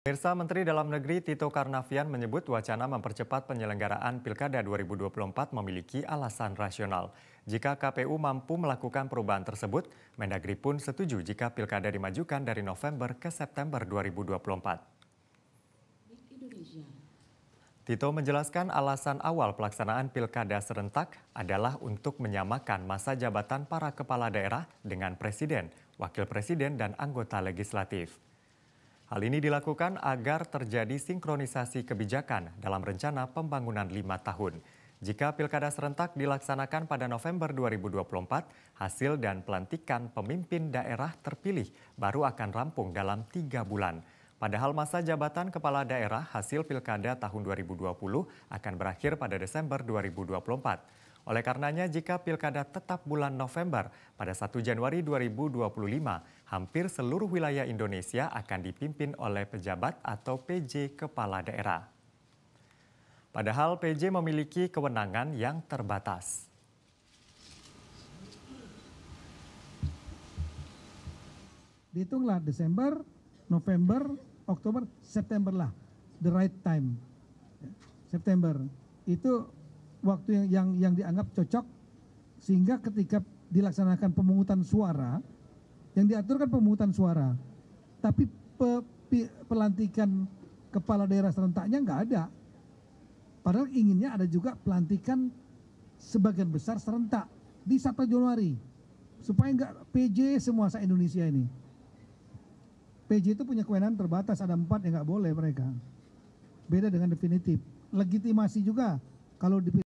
Pemirsa Menteri Dalam Negeri Tito Karnavian menyebut wacana mempercepat penyelenggaraan Pilkada 2024 memiliki alasan rasional. Jika KPU mampu melakukan perubahan tersebut, Mendagri pun setuju jika Pilkada dimajukan dari November ke September 2024. Tito menjelaskan alasan awal pelaksanaan Pilkada serentak adalah untuk menyamakan masa jabatan para kepala daerah dengan presiden, wakil presiden, dan anggota legislatif. Hal ini dilakukan agar terjadi sinkronisasi kebijakan dalam rencana pembangunan lima tahun. Jika pilkada serentak dilaksanakan pada November 2024, hasil dan pelantikan pemimpin daerah terpilih baru akan rampung dalam tiga bulan. Padahal masa jabatan kepala daerah hasil pilkada tahun 2020 akan berakhir pada Desember 2024. Oleh karenanya, jika pilkada tetap bulan November pada 1 Januari 2025, hampir seluruh wilayah Indonesia akan dipimpin oleh pejabat atau PJ kepala daerah. Padahal PJ memiliki kewenangan yang terbatas. Dihitunglah Desember, November, Oktober, September lah, the right time. September itu waktu yang, yang yang dianggap cocok sehingga ketika dilaksanakan pemungutan suara yang diaturkan pemungutan suara tapi pe, pe, pelantikan kepala daerah serentaknya nggak ada padahal inginnya ada juga pelantikan sebagian besar serentak di 1 Januari supaya nggak PJ semua se Indonesia ini PJ itu punya kewenangan terbatas ada empat yang nggak boleh mereka beda dengan definitif legitimasi juga kalau di